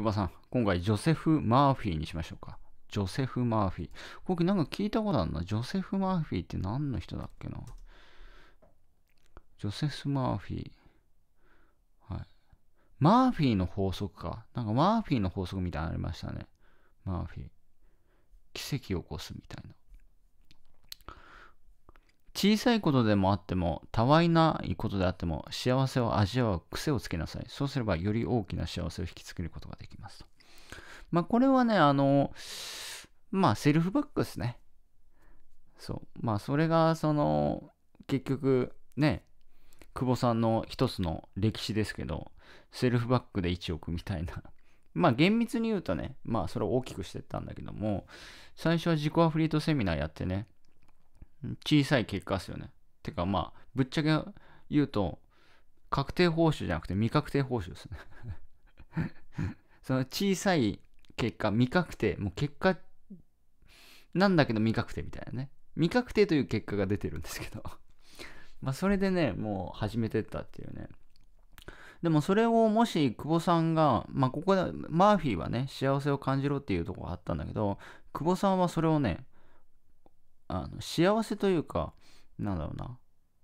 久保さん、今回ジョセフ・マーフィーにしましょうか。ジョセフ・マーフィー。僕、なんか聞いたことあるな。ジョセフ・マーフィーって何の人だっけな。ジョセフ・マーフィー。はい。マーフィーの法則か。なんかマーフィーの法則みたいなのありましたね。マーフィー。奇跡を起こすみたいな。小さいことでもあっても、たわいないことであっても、幸せを味わう癖をつけなさい。そうすれば、より大きな幸せを引きつけることができます。まあ、これはね、あの、まあ、セルフバックですね。そう。まあ、それが、その、結局、ね、久保さんの一つの歴史ですけど、セルフバックで1億みたいな。まあ厳密に言うとね、まあそれを大きくしてったんだけども、最初は自己アフリートセミナーやってね、小さい結果ですよね。てかまあ、ぶっちゃけ言うと、確定報酬じゃなくて未確定報酬ですね その小さい結果、未確定、もう結果なんだけど未確定みたいなね。未確定という結果が出てるんですけど まあそれでね、もう始めてったっていうね。でもそれをもし久保さんが、まあここで、マーフィーはね、幸せを感じろっていうとこがあったんだけど、久保さんはそれをね、あの幸せというか、なんだろうな、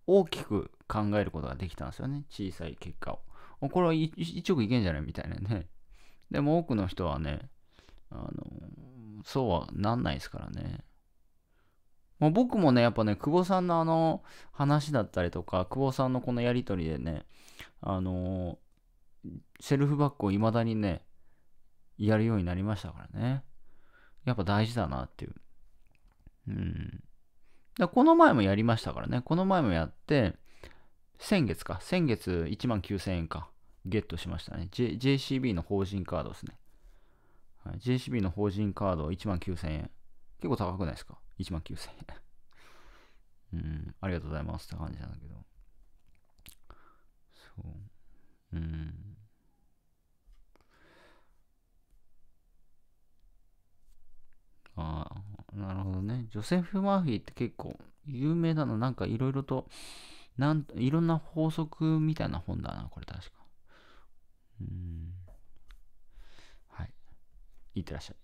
大きく考えることができたんですよね。小さい結果を。これは一億いけんじゃないみたいなね。でも多くの人はね、あの、そうはなんないですからね。まあ、僕もね、やっぱね、久保さんのあの話だったりとか、久保さんのこのやりとりでね、あのセルフバックを未だにね、やるようになりましたからね。やっぱ大事だなっていう。うん。だこの前もやりましたからね。この前もやって、先月か。先月1万9000円か。ゲットしましたね。J、JCB の法人カードですね。はい、JCB の法人カード1万9000円。結構高くないですか ?1 万9000円。うん、ありがとうございますって感じなんだけど。そう。うん。ジョセフ・マーフィーって結構有名なの、なんかいろいろと、なんいろんな法則みたいな本だな、これ確か。うん。はい。いってらっしゃい。